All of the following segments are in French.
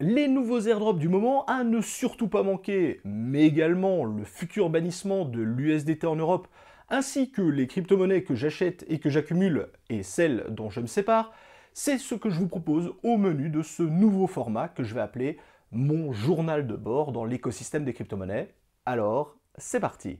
les nouveaux airdrops du moment à ne surtout pas manquer, mais également le futur bannissement de l'USDT en Europe, ainsi que les crypto-monnaies que j'achète et que j'accumule et celles dont je me sépare, c'est ce que je vous propose au menu de ce nouveau format que je vais appeler mon journal de bord dans l'écosystème des crypto-monnaies. Alors, c'est parti!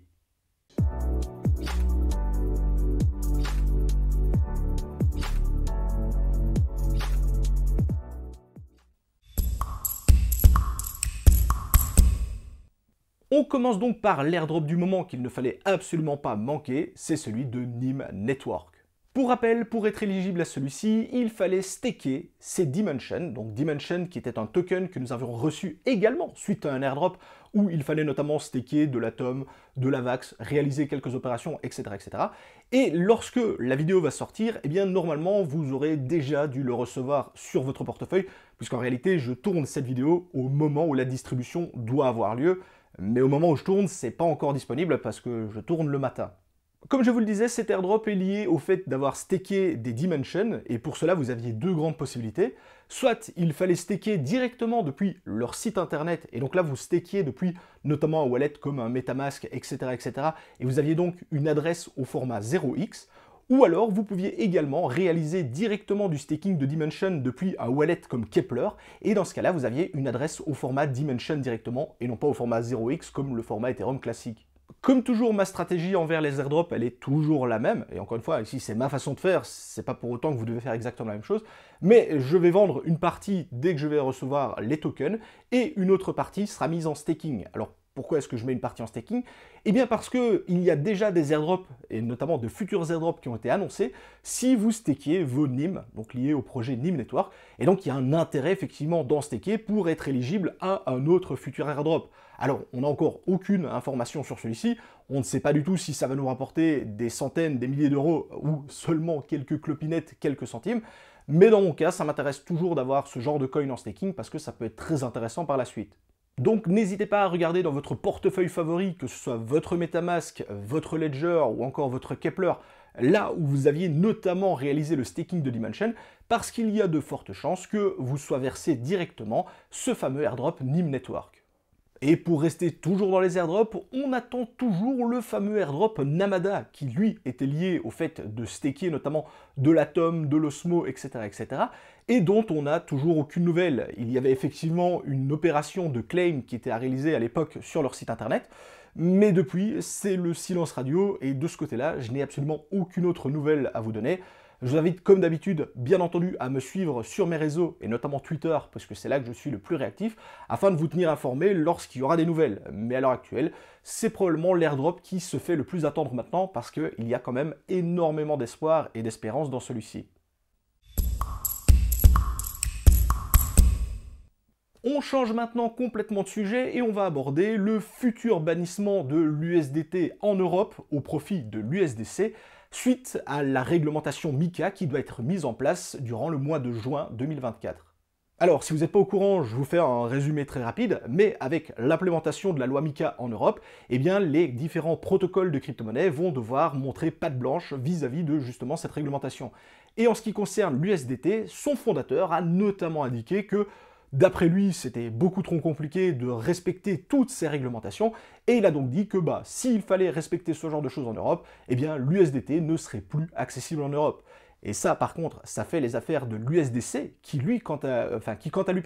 On commence donc par l'airdrop du moment qu'il ne fallait absolument pas manquer, c'est celui de Nim Network. Pour rappel, pour être éligible à celui-ci, il fallait staker ces Dimension, donc Dimension qui était un token que nous avions reçu également suite à un airdrop où il fallait notamment staker de l'Atom, de l'Avax, réaliser quelques opérations, etc., etc. Et lorsque la vidéo va sortir, eh bien normalement vous aurez déjà dû le recevoir sur votre portefeuille, puisqu'en réalité je tourne cette vidéo au moment où la distribution doit avoir lieu, mais au moment où je tourne, c'est pas encore disponible parce que je tourne le matin. Comme je vous le disais, cet airdrop est lié au fait d'avoir stacké des dimensions, et pour cela vous aviez deux grandes possibilités. Soit il fallait stacker directement depuis leur site internet, et donc là vous stakiez depuis notamment un wallet comme un Metamask, etc. etc. et vous aviez donc une adresse au format 0x, ou alors, vous pouviez également réaliser directement du staking de Dimension depuis un wallet comme Kepler, et dans ce cas-là, vous aviez une adresse au format Dimension directement, et non pas au format 0x comme le format Ethereum classique. Comme toujours, ma stratégie envers les airdrops, elle est toujours la même. Et encore une fois, ici, c'est ma façon de faire. C'est pas pour autant que vous devez faire exactement la même chose. Mais je vais vendre une partie dès que je vais recevoir les tokens et une autre partie sera mise en staking. Alors pourquoi est-ce que je mets une partie en staking Eh bien parce qu'il y a déjà des airdrops, et notamment de futurs airdrops qui ont été annoncés, si vous stakiez vos NIM, donc liés au projet NIM Network. Et donc il y a un intérêt effectivement d'en staker pour être éligible à un autre futur airdrop. Alors on n'a encore aucune information sur celui-ci, on ne sait pas du tout si ça va nous rapporter des centaines, des milliers d'euros ou seulement quelques clopinettes, quelques centimes. Mais dans mon cas, ça m'intéresse toujours d'avoir ce genre de coin en staking parce que ça peut être très intéressant par la suite. Donc n'hésitez pas à regarder dans votre portefeuille favori, que ce soit votre Metamask, votre Ledger ou encore votre Kepler, là où vous aviez notamment réalisé le staking de Dimension, parce qu'il y a de fortes chances que vous soyez versé directement ce fameux airdrop NIM Network. Et pour rester toujours dans les airdrops, on attend toujours le fameux airdrop Namada, qui lui était lié au fait de staker notamment de l'atome, de l'osmo, etc., etc., et dont on n'a toujours aucune nouvelle. Il y avait effectivement une opération de claim qui était à réaliser à l'époque sur leur site internet, mais depuis, c'est le silence radio, et de ce côté-là, je n'ai absolument aucune autre nouvelle à vous donner. Je vous invite, comme d'habitude, bien entendu, à me suivre sur mes réseaux et notamment Twitter, parce que c'est là que je suis le plus réactif, afin de vous tenir informé lorsqu'il y aura des nouvelles. Mais à l'heure actuelle, c'est probablement l'airdrop qui se fait le plus attendre maintenant, parce qu'il y a quand même énormément d'espoir et d'espérance dans celui-ci. On change maintenant complètement de sujet et on va aborder le futur bannissement de l'USDT en Europe au profit de l'USDC suite à la réglementation MICA qui doit être mise en place durant le mois de juin 2024. Alors, si vous n'êtes pas au courant, je vous fais un résumé très rapide, mais avec l'implémentation de la loi MICA en Europe, eh bien, les différents protocoles de crypto-monnaie vont devoir montrer patte blanche vis à -vis de justement cette réglementation. Et en ce qui concerne l'USDT, son fondateur a notamment indiqué que D'après lui, c'était beaucoup trop compliqué de respecter toutes ces réglementations, et il a donc dit que bah, s'il fallait respecter ce genre de choses en Europe, eh bien l'USDT ne serait plus accessible en Europe. Et ça, par contre, ça fait les affaires de l'USDC, qui lui, quant à, enfin, qui quant à lui,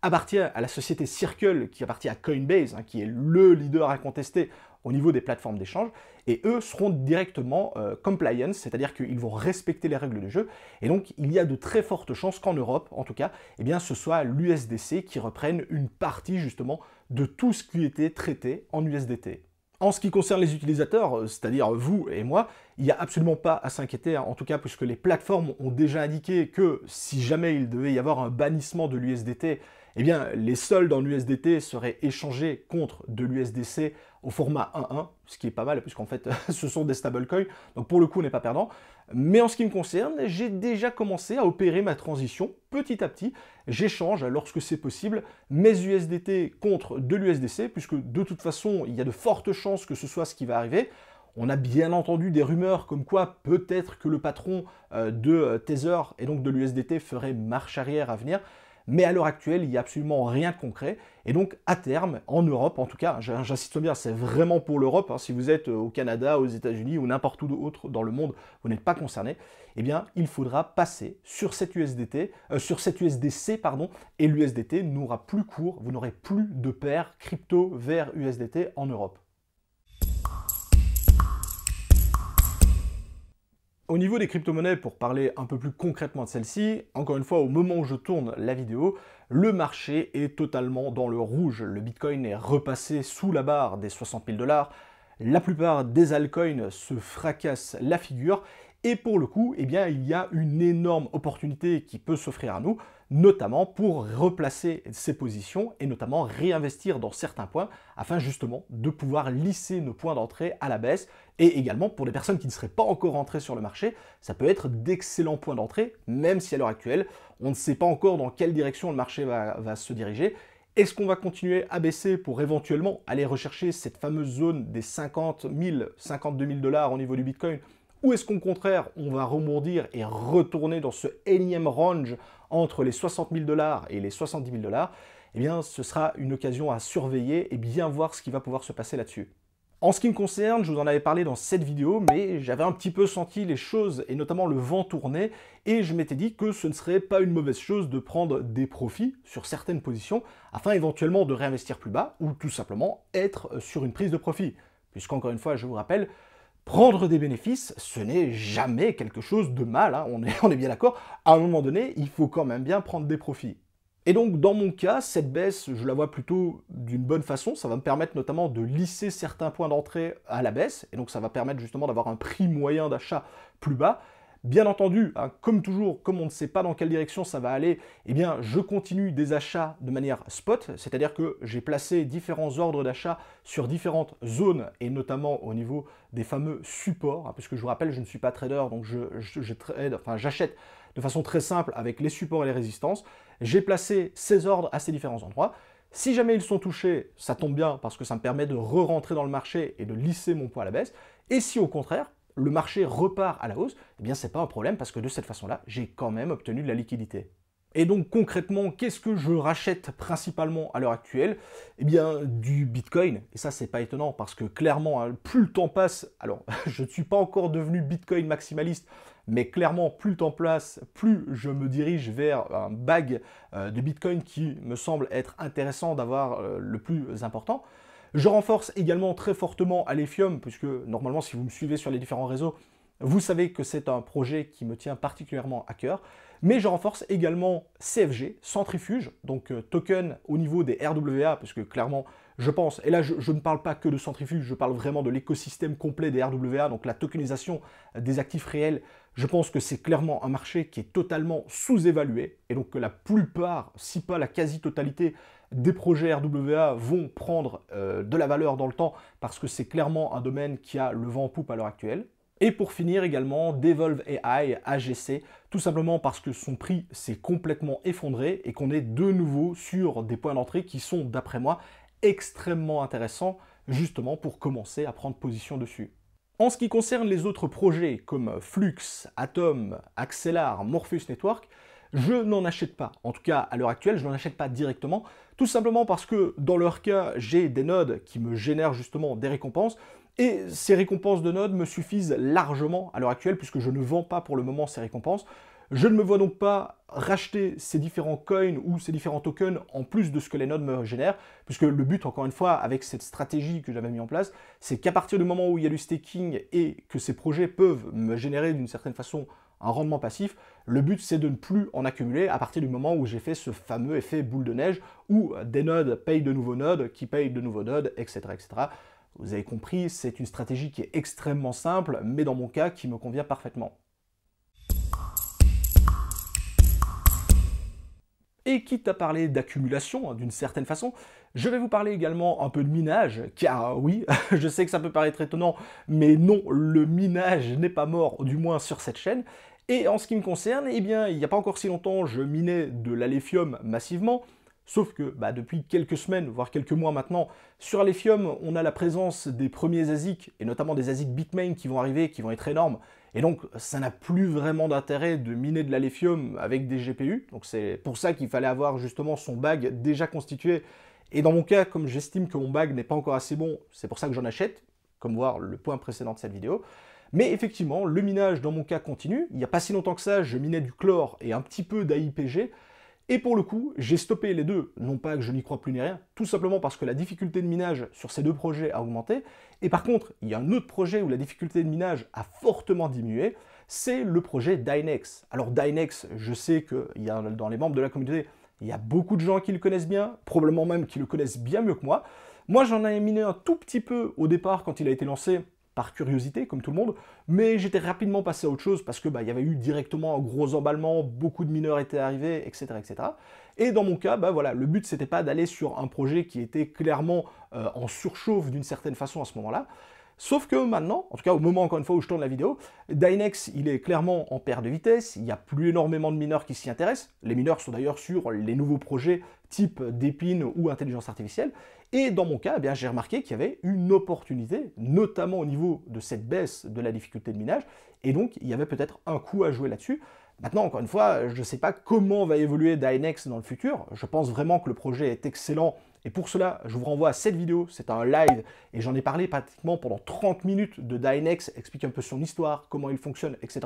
appartient à la société Circle, qui appartient à Coinbase, hein, qui est le leader incontesté au niveau des plateformes d'échange, et eux seront directement euh, compliance, c'est-à-dire qu'ils vont respecter les règles de jeu, et donc il y a de très fortes chances qu'en Europe, en tout cas, eh bien, ce soit l'USDC qui reprenne une partie justement de tout ce qui était traité en USDT. En ce qui concerne les utilisateurs, euh, c'est-à-dire vous et moi, il n'y a absolument pas à s'inquiéter, hein, en tout cas puisque les plateformes ont déjà indiqué que si jamais il devait y avoir un bannissement de l'USDT, eh bien les soldes en USDT seraient échangés contre de l'USDC au format 1-1, ce qui est pas mal, puisqu'en fait, ce sont des stablecoins. Donc pour le coup, on n'est pas perdant. Mais en ce qui me concerne, j'ai déjà commencé à opérer ma transition petit à petit. J'échange, lorsque c'est possible, mes USDT contre de l'USDC, puisque de toute façon, il y a de fortes chances que ce soit ce qui va arriver. On a bien entendu des rumeurs comme quoi peut-être que le patron euh, de euh, Tether et donc de l'USDT ferait marche arrière à venir mais à l'heure actuelle, il n'y a absolument rien de concret. Et donc, à terme, en Europe, en tout cas, j'insiste bien, c'est vraiment pour l'Europe. Hein. si vous êtes euh, au Canada, aux États-Unis ou n'importe où d'autre dans le monde, vous n'êtes pas concerné. Eh bien, il faudra passer sur cette USDT, euh, sur cette USDC, pardon, et l'USDT n'aura plus cours. Vous n'aurez plus de paire crypto vers USDT en Europe. Au niveau des crypto-monnaies, pour parler un peu plus concrètement de celle-ci, encore une fois, au moment où je tourne la vidéo, le marché est totalement dans le rouge. Le Bitcoin est repassé sous la barre des 60 000 dollars. La plupart des altcoins se fracassent la figure. Et pour le coup, eh bien, il y a une énorme opportunité qui peut s'offrir à nous, notamment pour replacer ses positions et notamment réinvestir dans certains points afin justement de pouvoir lisser nos points d'entrée à la baisse et également pour les personnes qui ne seraient pas encore entrées sur le marché, ça peut être d'excellents points d'entrée même si à l'heure actuelle on ne sait pas encore dans quelle direction le marché va, va se diriger est-ce qu'on va continuer à baisser pour éventuellement aller rechercher cette fameuse zone des 50 000, 52 000 dollars au niveau du Bitcoin ou est-ce qu'au contraire, on va rebondir et retourner dans ce énième range entre les 60 000 dollars et les 70 000 dollars Eh bien, ce sera une occasion à surveiller et bien voir ce qui va pouvoir se passer là-dessus. En ce qui me concerne, je vous en avais parlé dans cette vidéo, mais j'avais un petit peu senti les choses, et notamment le vent tourner, et je m'étais dit que ce ne serait pas une mauvaise chose de prendre des profits sur certaines positions, afin éventuellement de réinvestir plus bas, ou tout simplement être euh, sur une prise de profit. Puisqu'encore une fois, je vous rappelle, Prendre des bénéfices, ce n'est jamais quelque chose de mal, hein. on est bien d'accord. À un moment donné, il faut quand même bien prendre des profits. Et donc dans mon cas, cette baisse, je la vois plutôt d'une bonne façon, ça va me permettre notamment de lisser certains points d'entrée à la baisse, et donc ça va permettre justement d'avoir un prix moyen d'achat plus bas, Bien entendu, hein, comme toujours, comme on ne sait pas dans quelle direction ça va aller, eh bien, je continue des achats de manière spot, c'est-à-dire que j'ai placé différents ordres d'achat sur différentes zones, et notamment au niveau des fameux supports, hein, puisque je vous rappelle, je ne suis pas trader, donc je, enfin, j'achète de façon très simple avec les supports et les résistances. J'ai placé ces ordres à ces différents endroits. Si jamais ils sont touchés, ça tombe bien parce que ça me permet de re-rentrer dans le marché et de lisser mon poids à la baisse. Et si au contraire, le marché repart à la hausse, eh bien c'est pas un problème parce que de cette façon-là, j'ai quand même obtenu de la liquidité. Et donc concrètement, qu'est-ce que je rachète principalement à l'heure actuelle Eh bien du Bitcoin. Et ça, c'est pas étonnant parce que clairement, hein, plus le temps passe, alors je ne suis pas encore devenu Bitcoin maximaliste, mais clairement, plus le temps passe, plus je me dirige vers un bag euh, de Bitcoin qui me semble être intéressant d'avoir euh, le plus important. Je renforce également très fortement Alephium, puisque normalement, si vous me suivez sur les différents réseaux, vous savez que c'est un projet qui me tient particulièrement à cœur. Mais je renforce également CFG, Centrifuge, donc euh, token au niveau des RWA, puisque clairement, je pense, et là je, ne parle pas que de centrifuge, je parle vraiment de l'écosystème complet des RWA, donc la tokenisation des actifs réels, je pense que c'est clairement un marché qui est totalement sous-évalué, et donc que la plupart, si pas la quasi-totalité des projets RWA vont prendre euh, de la valeur dans le temps parce que c'est clairement un domaine qui a le vent en poupe à l'heure actuelle. Et pour finir également, Devolve AI, AGC, tout simplement parce que son prix s'est complètement effondré et qu'on est de nouveau sur des points d'entrée qui sont, d'après moi, extrêmement intéressants, justement pour commencer à prendre position dessus. En ce qui concerne les autres projets comme Flux, Atom, Accelar, Morpheus Network, je n'en achète pas. En tout cas, à l'heure actuelle, je n'en achète pas directement tout simplement parce que dans leur cas, j'ai des nodes qui me génèrent justement des récompenses, et ces récompenses de nodes me suffisent largement à l'heure actuelle, puisque je ne vends pas pour le moment ces récompenses. Je ne me vois donc pas racheter ces différents coins ou ces différents tokens en plus de ce que les nodes me génèrent, puisque le but, encore une fois, avec cette stratégie que j'avais mis en place, c'est qu'à partir du moment où il y a du staking et que ces projets peuvent me générer d'une certaine façon un rendement passif. Le but, c'est de ne plus en accumuler à partir du moment où j'ai fait ce fameux effet boule de neige où des nodes payent de nouveaux nodes, qui payent de nouveaux nodes, etc. etc. Vous avez compris, c'est une stratégie qui est extrêmement simple, mais dans mon cas, qui me convient parfaitement. Et quitte à parler d'accumulation hein, d'une certaine façon, je vais vous parler également un peu de minage, car oui, je sais que ça peut paraître étonnant, mais non, le minage n'est pas mort, du moins sur cette chaîne, et en ce qui me concerne, eh bien, il n'y a pas encore si longtemps, je minais de l'aléfium massivement. Sauf que bah, depuis quelques semaines, voire quelques mois maintenant, sur Aléphium on a la présence des premiers ASIC, et notamment des ASIC Bitmain qui vont arriver, qui vont être énormes. Et donc, ça n'a plus vraiment d'intérêt de miner de l'Alephium avec des GPU. Donc, c'est pour ça qu'il fallait avoir justement son bag déjà constitué. Et dans mon cas, comme j'estime que mon bag n'est pas encore assez bon, c'est pour ça que j'en achète, comme voir le point précédent de cette vidéo. Mais effectivement, le minage dans mon cas continue. Il n'y a pas si longtemps que ça, je minais du chlore et un petit peu d'AIPG. Et pour le coup, j'ai stoppé les deux, non pas que je n'y crois plus ni rien, tout simplement parce que la difficulté de minage sur ces deux projets a augmenté. Et par contre, il y a un autre projet où la difficulté de minage a fortement diminué, c'est le projet Dynex. Alors Dynex, je sais que y a, dans les membres de la communauté, il y a beaucoup de gens qui le connaissent bien, probablement même qui le connaissent bien mieux que moi. Moi, j'en ai miné un tout petit peu au départ quand il a été lancé, par curiosité, comme tout le monde, mais j'étais rapidement passé à autre chose parce que bah, il y avait eu directement un gros emballement, beaucoup de mineurs étaient arrivés, etc. etc. Et dans mon cas, bah, voilà, le but c'était pas d'aller sur un projet qui était clairement euh, en surchauffe d'une certaine façon à ce moment-là. Sauf que maintenant, en tout cas au moment encore une fois où je tourne la vidéo, Dynex il est clairement en perte de vitesse, il n'y a plus énormément de mineurs qui s'y intéressent, les mineurs sont d'ailleurs sur les nouveaux projets type d'épines ou intelligence artificielle, et dans mon cas, eh j'ai remarqué qu'il y avait une opportunité, notamment au niveau de cette baisse de la difficulté de minage, et donc il y avait peut-être un coup à jouer là-dessus. Maintenant, encore une fois, je ne sais pas comment va évoluer Dynex dans le futur. Je pense vraiment que le projet est excellent et pour cela, je vous renvoie à cette vidéo, c'est un live, et j'en ai parlé pratiquement pendant 30 minutes de Dynex, explique un peu son histoire, comment il fonctionne, etc.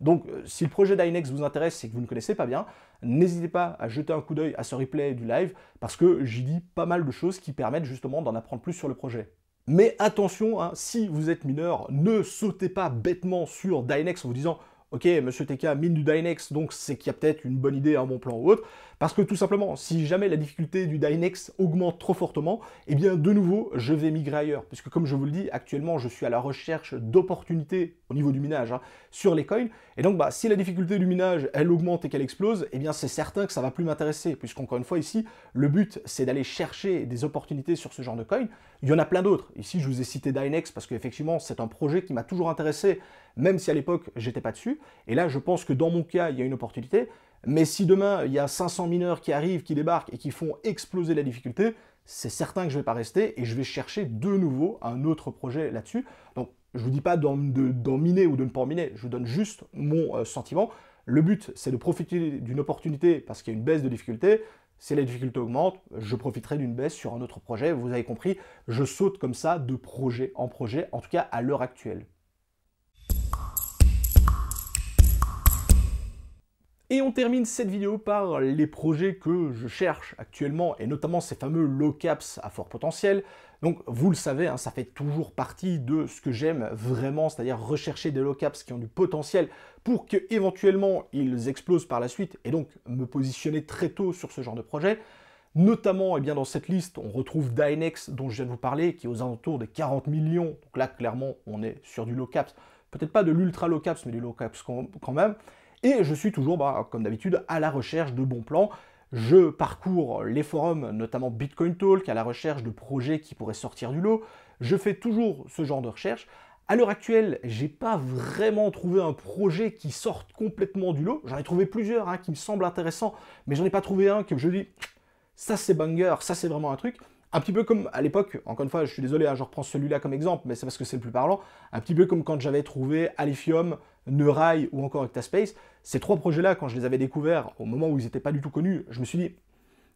Donc euh, si le projet Dynex vous intéresse et que vous ne connaissez pas bien, n'hésitez pas à jeter un coup d'œil à ce replay du live, parce que j'y dis pas mal de choses qui permettent justement d'en apprendre plus sur le projet. Mais attention, hein, si vous êtes mineur, ne sautez pas bêtement sur Dynex en vous disant Ok, monsieur TK mine du Dynex, donc c'est qu'il y a peut-être une bonne idée, à bon plan ou autre. Parce que tout simplement, si jamais la difficulté du Dynex augmente trop fortement, eh bien de nouveau, je vais migrer ailleurs. Puisque comme je vous le dis, actuellement, je suis à la recherche d'opportunités au niveau du minage hein, sur les coins. Et donc, bah, si la difficulté du minage, elle augmente et qu'elle explose, eh bien c'est certain que ça va plus m'intéresser. Puisqu'encore une fois, ici, le but, c'est d'aller chercher des opportunités sur ce genre de coin. Il y en a plein d'autres. Ici, je vous ai cité Dynex parce qu'effectivement, c'est un projet qui m'a toujours intéressé, même si à l'époque, j'étais pas dessus. Et là, je pense que dans mon cas, il y a une opportunité. Mais si demain, il y a 500 mineurs qui arrivent, qui débarquent et qui font exploser la difficulté, c'est certain que je ne vais pas rester et je vais chercher de nouveau un autre projet là-dessus. Donc, je ne vous dis pas d'en miner ou de ne pas en miner, je vous donne juste mon euh, sentiment. Le but, c'est de profiter d'une opportunité parce qu'il y a une baisse de difficulté. Si la difficulté augmente, je profiterai d'une baisse sur un autre projet. Vous avez compris, je saute comme ça de projet en projet, en tout cas à l'heure actuelle. Et on termine cette vidéo par les projets que je cherche actuellement, et notamment ces fameux low caps à fort potentiel. Donc vous le savez, hein, ça fait toujours partie de ce que j'aime vraiment, c'est-à-dire rechercher des low caps qui ont du potentiel pour que éventuellement ils explosent par la suite, et donc me positionner très tôt sur ce genre de projet. Notamment, et eh bien, dans cette liste, on retrouve Dynex, dont je viens de vous parler, qui est aux alentours de 40 millions. Donc là, clairement, on est sur du low caps. Peut-être pas de l'ultra low caps, mais du low caps quand même. Et je suis toujours, bah, comme d'habitude, à la recherche de bons plans. Je parcours les forums, notamment Bitcoin Talk, à la recherche de projets qui pourraient sortir du lot. Je fais toujours ce genre de recherche. À l'heure actuelle, j'ai pas vraiment trouvé un projet qui sorte complètement du lot. J'en ai trouvé plusieurs hein, qui me semblent intéressants, mais j'en ai pas trouvé un que je dis ça c'est banger, ça c'est vraiment un truc un petit peu comme à l'époque, encore une fois, je suis désolé, hein, je reprends celui-là comme exemple, mais c'est parce que c'est le plus parlant, un petit peu comme quand j'avais trouvé Alifium, Neurai ou encore Ectaspace, ces trois projets-là, quand je les avais découverts, au moment où ils n'étaient pas du tout connus, je me suis dit,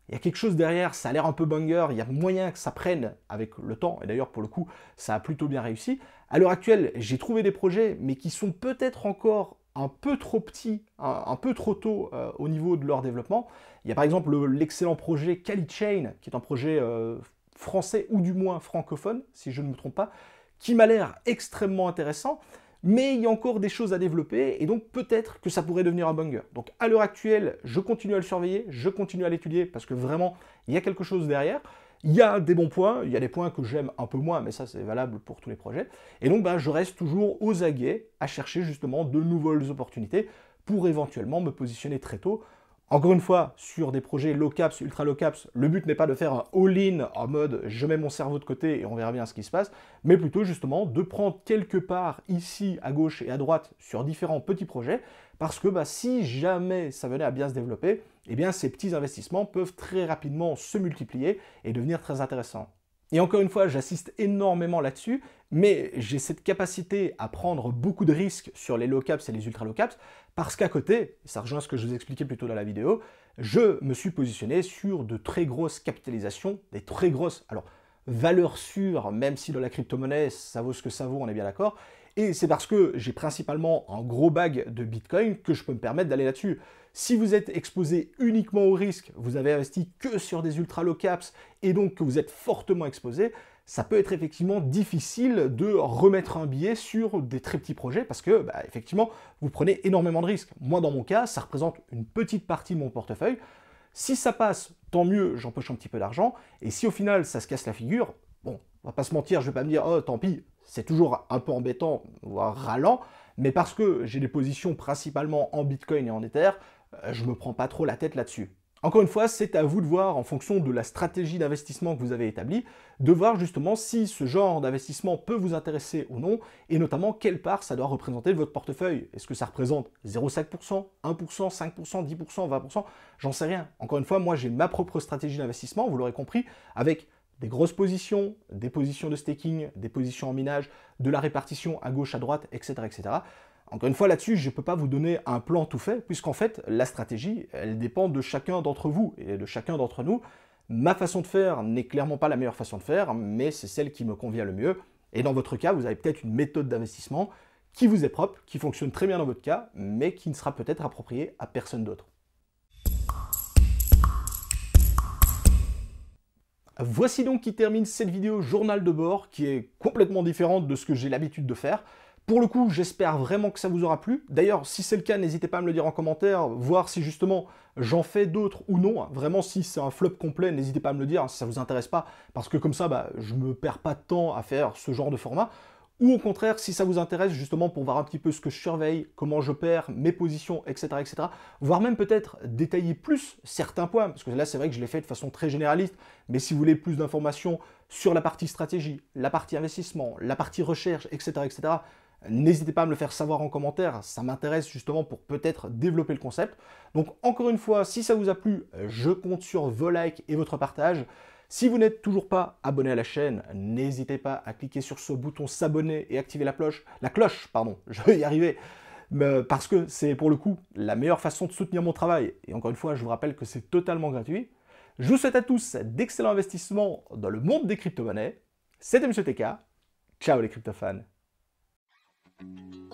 il y a quelque chose derrière, ça a l'air un peu banger, il y a moyen que ça prenne avec le temps, et d'ailleurs pour le coup, ça a plutôt bien réussi. À l'heure actuelle, j'ai trouvé des projets, mais qui sont peut-être encore un peu trop petit, un, peu trop tôt euh, au niveau de leur développement. Il y a par exemple l'excellent projet CaliChain, qui est un projet euh, français ou du moins francophone, si je ne me trompe pas, qui m'a l'air extrêmement intéressant, mais il y a encore des choses à développer, et donc peut-être que ça pourrait devenir un banger. Donc à l'heure actuelle, je continue à le surveiller, je continue à l'étudier, parce que vraiment, il y a quelque chose derrière. Il y a des bons points, il y a des points que j'aime un peu moins, mais ça c'est valable pour tous les projets. Et donc bah, je reste toujours aux aguets à chercher justement de nouvelles opportunités pour éventuellement me positionner très tôt encore une fois, sur des projets low caps, ultra low caps, le but n'est pas de faire un all-in en mode je mets mon cerveau de côté et on verra bien ce qui se passe, mais plutôt justement de prendre quelque part ici, à gauche et à droite sur différents petits projets, parce que bah, si jamais ça venait à bien se développer, eh bien ces petits investissements peuvent très rapidement se multiplier et devenir très intéressants. Et encore une fois, j'assiste énormément là-dessus, mais j'ai cette capacité à prendre beaucoup de risques sur les low caps et les ultra low caps parce qu'à côté, ça rejoint ce que je vous expliquais plus tôt dans la vidéo, je me suis positionné sur de très grosses capitalisations, des très grosses, alors valeurs sûres, même si dans la crypto-monnaie, ça vaut ce que ça vaut, on est bien d'accord. Et c'est parce que j'ai principalement un gros bag de Bitcoin que je peux me permettre d'aller là-dessus. Si vous êtes exposé uniquement au risque, vous avez investi que sur des ultra low caps et donc que vous êtes fortement exposé, ça peut être effectivement difficile de remettre un billet sur des très petits projets parce que, bah, effectivement, vous prenez énormément de risques. Moi, dans mon cas, ça représente une petite partie de mon portefeuille. Si ça passe, tant mieux, j'empoche un petit peu d'argent. Et si au final, ça se casse la figure, bon, on va pas se mentir, je vais pas me dire, oh, tant pis, c'est toujours un peu embêtant, voire râlant », Mais parce que j'ai des positions principalement en Bitcoin et en Ether, euh, je me prends pas trop la tête là-dessus. Encore une fois, c'est à vous de voir, en fonction de la stratégie d'investissement que vous avez établie, de voir justement si ce genre d'investissement peut vous intéresser ou non, et notamment quelle part ça doit représenter de votre portefeuille. Est-ce que ça représente 0,5%, 1%, 5%, 10%, 20% J'en sais rien. Encore une fois, moi j'ai ma propre stratégie d'investissement, vous l'aurez compris, avec des grosses positions, des positions de staking, des positions en minage, de la répartition à gauche, à droite, etc. etc. Encore une fois, là-dessus, je ne peux pas vous donner un plan tout fait, puisqu'en fait, la stratégie, elle dépend de chacun d'entre vous et de chacun d'entre nous. Ma façon de faire n'est clairement pas la meilleure façon de faire, mais c'est celle qui me convient le mieux. Et dans votre cas, vous avez peut-être une méthode d'investissement qui vous est propre, qui fonctionne très bien dans votre cas, mais qui ne sera peut-être appropriée à personne d'autre. Voici donc qui termine cette vidéo journal de bord, qui est complètement différente de ce que j'ai l'habitude de faire. Pour le coup, j'espère vraiment que ça vous aura plu. D'ailleurs, si c'est le cas, n'hésitez pas à me le dire en commentaire, voir si justement j'en fais d'autres ou non. Vraiment, si c'est un flop complet, n'hésitez pas à me le dire hein, si ça vous intéresse pas, parce que comme ça, bah, je me perds pas de temps à faire ce genre de format. Ou au contraire, si ça vous intéresse, justement, pour voir un petit peu ce que je surveille, comment je perds, mes positions, etc., etc., voire même peut-être détailler plus certains points, parce que là, c'est vrai que je l'ai fait de façon très généraliste, mais si vous voulez plus d'informations sur la partie stratégie, la partie investissement, la partie recherche, etc., etc., N'hésitez pas à me le faire savoir en commentaire, ça m'intéresse justement pour peut-être développer le concept. Donc encore une fois, si ça vous a plu, je compte sur vos likes et votre partage. Si vous n'êtes toujours pas abonné à la chaîne, n'hésitez pas à cliquer sur ce bouton s'abonner et activer la cloche, la cloche, pardon, je vais y arriver, parce que c'est pour le coup la meilleure façon de soutenir mon travail. Et encore une fois, je vous rappelle que c'est totalement gratuit. Je vous souhaite à tous d'excellents investissements dans le monde des crypto-monnaies. C'était Monsieur TK. Ciao les crypto-fans. Thank you.